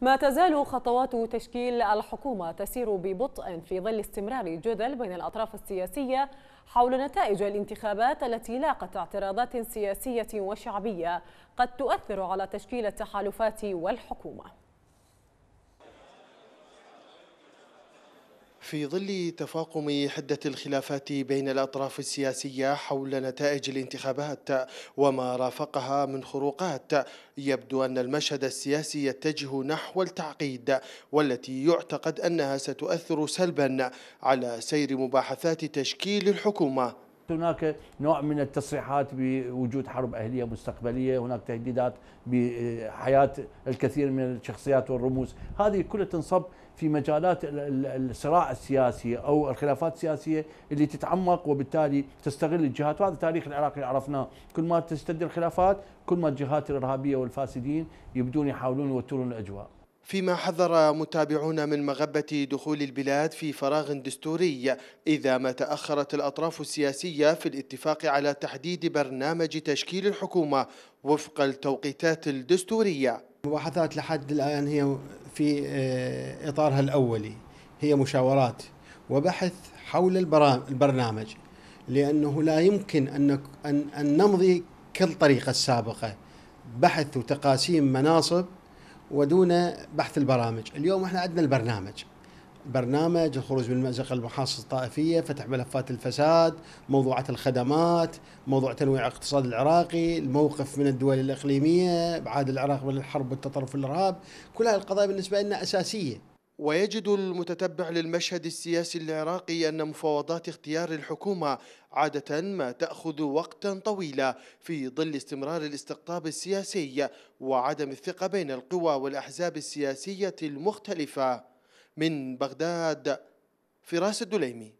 ما تزال خطوات تشكيل الحكومة تسير ببطء في ظل استمرار جدل بين الأطراف السياسية حول نتائج الانتخابات التي لاقت اعتراضات سياسية وشعبية قد تؤثر على تشكيل التحالفات والحكومة في ظل تفاقم حدة الخلافات بين الأطراف السياسية حول نتائج الانتخابات وما رافقها من خروقات يبدو أن المشهد السياسي يتجه نحو التعقيد والتي يعتقد أنها ستؤثر سلبا على سير مباحثات تشكيل الحكومة هناك نوع من التصريحات بوجود حرب أهلية مستقبلية هناك تهديدات بحياة الكثير من الشخصيات والرموز هذه كلها تنصب في مجالات الصراع السياسي او الخلافات السياسيه اللي تتعمق وبالتالي تستغل الجهات وهذا تاريخ العراق اللي عرفناه كل ما تشتد الخلافات كل ما الجهات الارهابيه والفاسدين يبدون يحاولون يوترون الاجواء فيما حذر متابعون من مغبة دخول البلاد في فراغ دستوري إذا ما تأخرت الأطراف السياسية في الاتفاق على تحديد برنامج تشكيل الحكومة وفق التوقيتات الدستورية المباحثات لحد الآن هي في آه، إطارها الأولي هي مشاورات وبحث حول البرنامج لأنه لا يمكن أن نمضي كالطريقة السابقة بحث وتقاسيم مناصب ودون بحث البرامج اليوم احنا عندنا البرنامج برنامج الخروج من مأزق المحاصص الطائفية فتح ملفات الفساد موضوعات الخدمات موضوع تنويع الاقتصاد العراقي الموقف من الدول الإقليمية إبعاد العراق من الحرب والتطرف والإرهاب كل هذه القضايا بالنسبة لنا أساسية ويجد المتتبع للمشهد السياسي العراقي أن مفاوضات اختيار الحكومة عادة ما تأخذ وقتا طويلا في ظل استمرار الاستقطاب السياسي وعدم الثقة بين القوى والأحزاب السياسية المختلفة من بغداد فراس الدليمي